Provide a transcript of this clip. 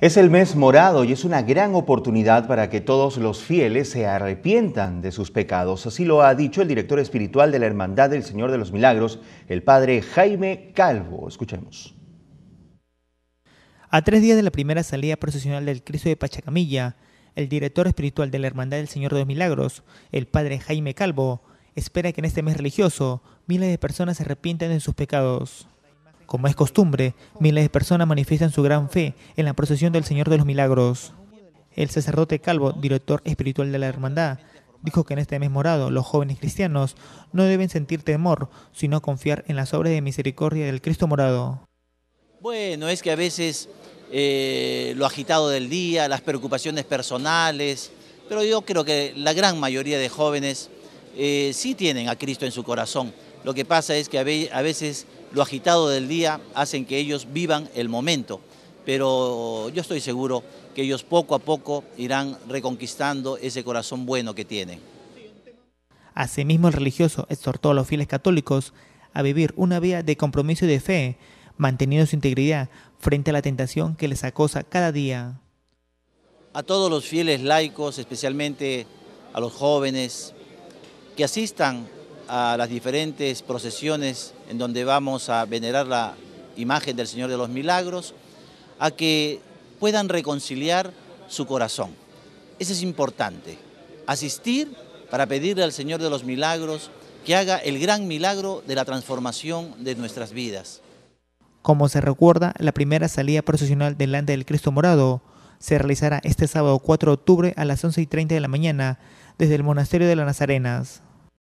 Es el mes morado y es una gran oportunidad para que todos los fieles se arrepientan de sus pecados. Así lo ha dicho el director espiritual de la Hermandad del Señor de los Milagros, el padre Jaime Calvo. Escuchemos. A tres días de la primera salida procesional del Cristo de Pachacamilla, el director espiritual de la Hermandad del Señor de los Milagros, el padre Jaime Calvo, espera que en este mes religioso miles de personas se arrepientan de sus pecados. Como es costumbre, miles de personas manifiestan su gran fe en la procesión del Señor de los Milagros. El sacerdote Calvo, director espiritual de la hermandad, dijo que en este mes morado los jóvenes cristianos no deben sentir temor, sino confiar en las obras de misericordia del Cristo morado. Bueno, es que a veces eh, lo agitado del día, las preocupaciones personales, pero yo creo que la gran mayoría de jóvenes eh, sí tienen a Cristo en su corazón. Lo que pasa es que a veces lo agitado del día hacen que ellos vivan el momento, pero yo estoy seguro que ellos poco a poco irán reconquistando ese corazón bueno que tienen. Asimismo, el religioso exhortó a los fieles católicos a vivir una vida de compromiso y de fe, manteniendo su integridad frente a la tentación que les acosa cada día. A todos los fieles laicos, especialmente a los jóvenes, que asistan a las diferentes procesiones en donde vamos a venerar la imagen del Señor de los Milagros, a que puedan reconciliar su corazón. Eso es importante, asistir para pedirle al Señor de los Milagros que haga el gran milagro de la transformación de nuestras vidas. Como se recuerda, la primera salida procesional delante del Cristo Morado se realizará este sábado 4 de octubre a las 11 y 30 de la mañana desde el Monasterio de las Nazarenas.